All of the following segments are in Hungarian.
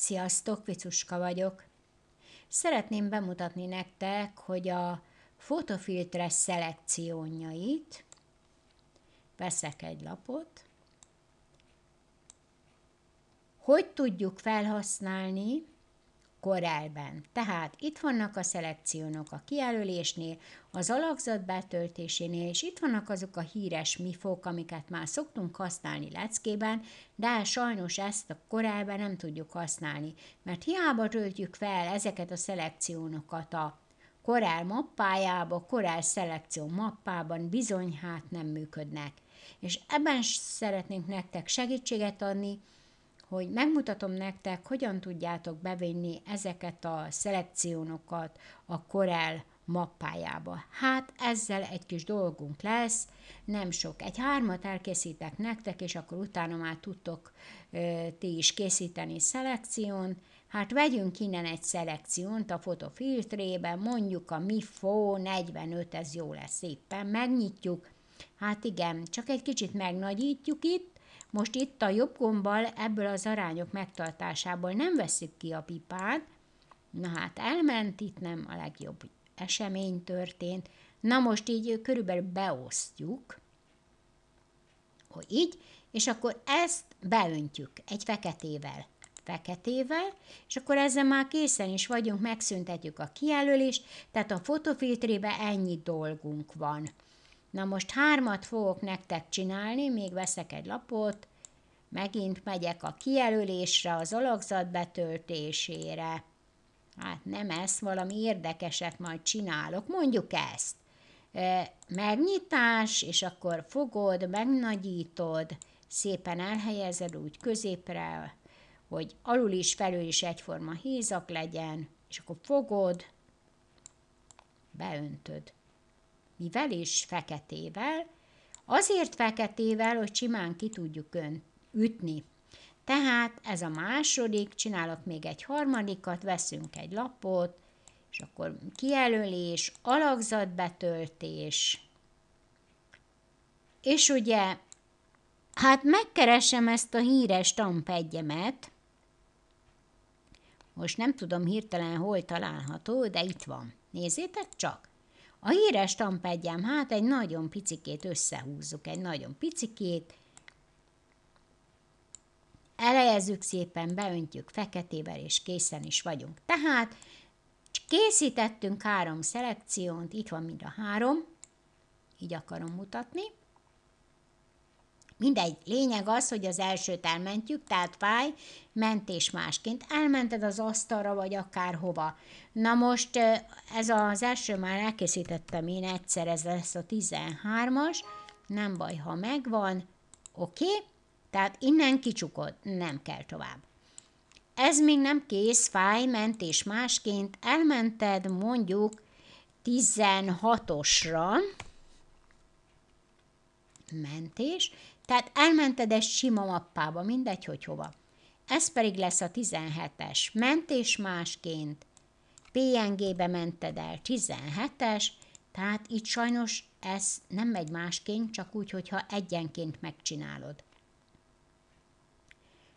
Sziasztok, Vicuska vagyok! Szeretném bemutatni nektek, hogy a fotofiltre szelekciónjait veszek egy lapot, hogy tudjuk felhasználni korrelben. Tehát itt vannak a szelekciónok a kijelölésnél, az alakzat betöltésénél, és itt vannak azok a híres mifók, amiket már szoktunk használni leckében, de sajnos ezt a korrelben nem tudjuk használni, mert hiába töltjük fel ezeket a szelekciónokat a korál mappájába, korál szelekció mappában bizony hát nem működnek. És ebben szeretnénk nektek segítséget adni, hogy megmutatom nektek, hogyan tudjátok bevinni ezeket a szelekciónokat a Corel mappájába. Hát ezzel egy kis dolgunk lesz, nem sok. Egy hármat elkészítek nektek, és akkor utána már tudtok ö, ti is készíteni szelekción. Hát vegyünk innen egy szelekciót a fotofiltrébe, mondjuk a MIFO 45, ez jó lesz éppen, megnyitjuk. Hát igen, csak egy kicsit megnagyítjuk itt, most itt a jobb gombbal ebből az arányok megtartásából nem veszük ki a pipát, na hát elment, itt nem a legjobb esemény történt, na most így körülbelül beosztjuk, hogy így, és akkor ezt beöntjük egy feketével, feketével, és akkor ezzel már készen is vagyunk, megszüntetjük a kijelölést, tehát a fotofiltrébe ennyi dolgunk van. Na most hármat fogok nektek csinálni, még veszek egy lapot, megint megyek a kijelölésre, az alakzat betöltésére. Hát nem ezt, valami érdekeset majd csinálok, mondjuk ezt. Megnyitás, és akkor fogod, megnagyítod, szépen elhelyezed úgy középre, hogy alul is, felül is egyforma hízak legyen, és akkor fogod, beöntöd mivel és feketével, azért feketével, hogy simán ki tudjuk ön ütni. Tehát ez a második, csinálok még egy harmadikat, veszünk egy lapot, és akkor kijelölés, alakzatbetöltés, és ugye, hát megkeresem ezt a híres tampegyemet, most nem tudom hirtelen hol található, de itt van. Nézzétek csak! A híres tampegyem, hát egy nagyon picikét összehúzzuk, egy nagyon picikét, elejezzük szépen, beöntjük feketével, és készen is vagyunk. Tehát készítettünk három szelekciót, itt van mind a három, így akarom mutatni. Mindegy, lényeg az, hogy az elsőt elmentjük, tehát fáj, mentés másként. Elmented az asztalra, vagy akárhova. Na most ez az első már elkészítettem én egyszer, ez lesz a 13-as, nem baj, ha megvan, oké, okay? tehát innen kicsukod, nem kell tovább. Ez még nem kész, fáj, mentés másként, elmented mondjuk 16-osra, mentés, tehát elmented egy sima mappába, mindegy, hogy hova. Ez pedig lesz a 17-es. Mentés másként PNG-be mented el 17-es, tehát itt sajnos ez nem megy másként, csak úgy, hogyha egyenként megcsinálod.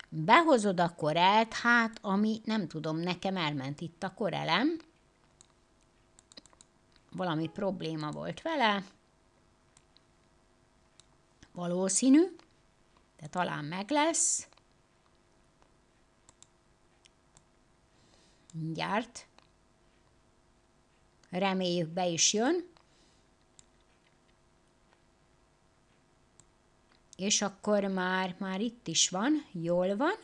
Behozod a korelt, hát ami nem tudom, nekem elment itt a korelem, valami probléma volt vele, valószínű, de talán meg lesz. Mindjárt. Reméljük be is jön. És akkor már, már itt is van, jól van.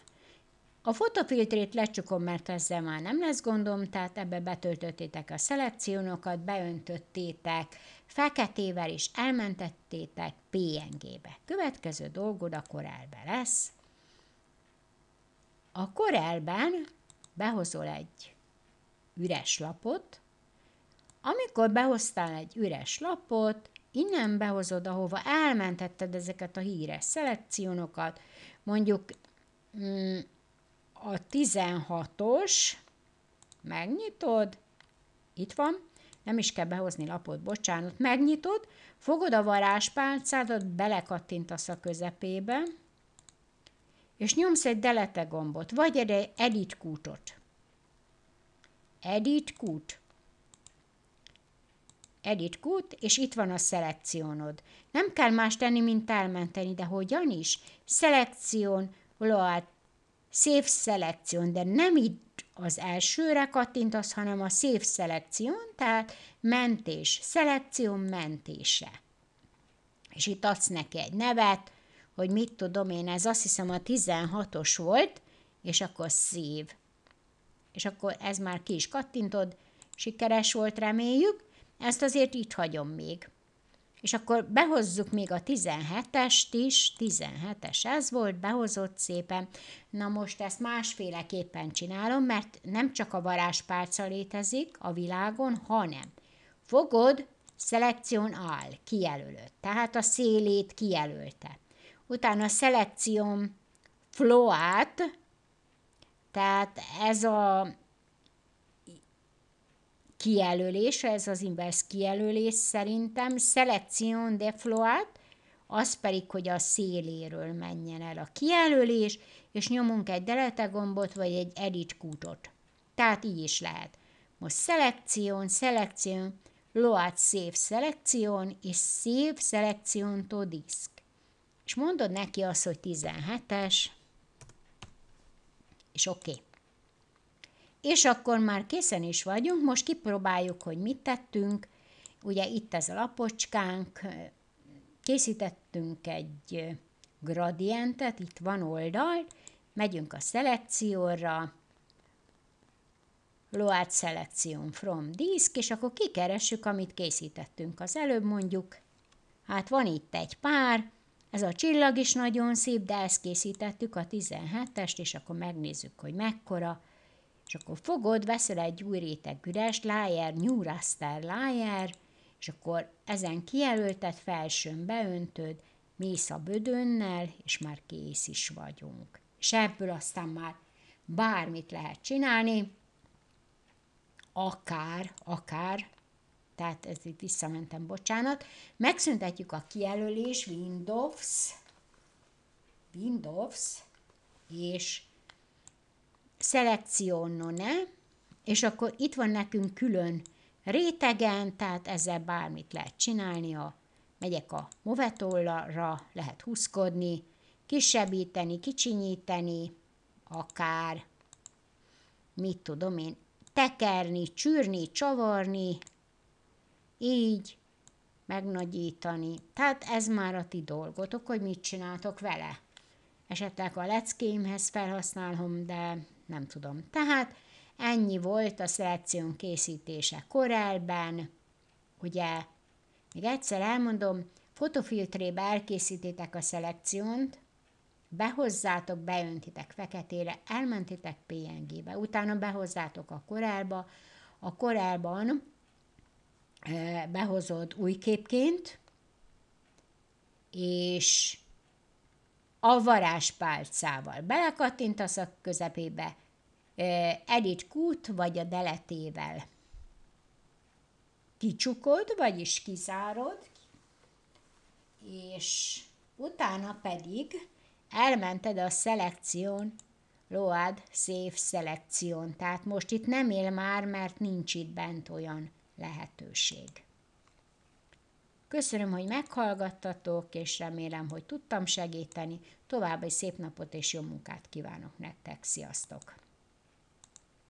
A fotofiltrét lecsukom, mert ezzel már nem lesz gondom, tehát ebbe betöltöttétek a szelekciónokat, beöntöttétek feketével is elmentettétek PNG-be. Következő dolgod a korelbe lesz. A korelben behozol egy üres lapot. Amikor behoztál egy üres lapot, innen behozod, ahova elmentetted ezeket a híres szelekciónokat, mondjuk mm, a 16-os, megnyitod, itt van, nem is kell behozni lapot, bocsánat, megnyitod, fogod a varázspálcádat, belekattintasz a közepébe, és nyomsz egy delete gombot, vagy egy edit kútot. Edit kút. Edit kút, és itt van a szelekciónod. Nem kell más tenni, mint elmenteni, de hogyan is? Szelekción, load, szép Selection, de nem itt az elsőre kattintasz, hanem a szép Selection, tehát mentés, szelekció mentése. És itt adsz neki egy nevet, hogy mit tudom én, ez azt hiszem a 16-os volt, és akkor szív. És akkor ez már ki is kattintod, sikeres volt, reméljük. Ezt azért itt hagyom még. És akkor behozzuk még a 17-est is, 17-es ez volt, behozott szépen. Na most ezt másféleképpen csinálom, mert nem csak a varázspálca létezik a világon, hanem fogod, szelekción áll, kijelölöd, tehát a szélét kijelölte. Utána a szelekción floát, tehát ez a Kijelölés, ez az inverse kijelölés szerintem, selection de float, az pedig, hogy a széléről menjen el a kijelölés, és nyomunk egy delete gombot, vagy egy edit kútot. Tehát így is lehet. Most selection, selection, load save selection, és save selection to disk. És mondod neki azt, hogy 17-es, és oké. Okay. És akkor már készen is vagyunk, most kipróbáljuk, hogy mit tettünk. Ugye itt ez a lapocskánk, készítettünk egy gradientet, itt van oldal, megyünk a szelekcióra, Load Selection from Disk, és akkor kikeressük, amit készítettünk az előbb mondjuk. Hát van itt egy pár, ez a csillag is nagyon szép, de ezt készítettük a 17-est, és akkor megnézzük, hogy mekkora és akkor fogod, veszel egy új réteg üres lájer, New Raster lájer, és akkor ezen kijelöltet felsőn beöntöd, mész a bödönnel, és már kész is vagyunk. És ebből aztán már bármit lehet csinálni, akár, akár, tehát ez itt visszamentem, bocsánat, megszüntetjük a kijelölés Windows, Windows, és ne, és akkor itt van nekünk külön rétegen, tehát ezzel bármit lehet csinálni, a, megyek a movetollra, lehet húzkodni, kisebbíteni, kicsinyíteni, akár, mit tudom én, tekerni, csűrni, csavarni, így, megnagyítani. Tehát ez már a ti dolgotok, hogy mit csináltok vele. Esetleg a leckémhez felhasználom, de nem tudom. Tehát ennyi volt a szelekción készítése korelben, ugye, még egyszer elmondom, fotofiltrébe elkészítitek a szelekciónt, behozzátok, beöntitek feketére, elmentitek PNG-be, utána behozzátok a korelba, a korelban eh, behozod új képként, és a varázspálcával. Belekattintasz a közepébe, edit kút vagy a deletével. Kicsukod, vagyis kizárod, és utána pedig elmented a szelekción, Load save szelekción. Tehát most itt nem él már, mert nincs itt bent olyan lehetőség. Köszönöm, hogy meghallgattatok, és remélem, hogy tudtam segíteni. További szép napot és jó munkát kívánok nektek. Sziasztok!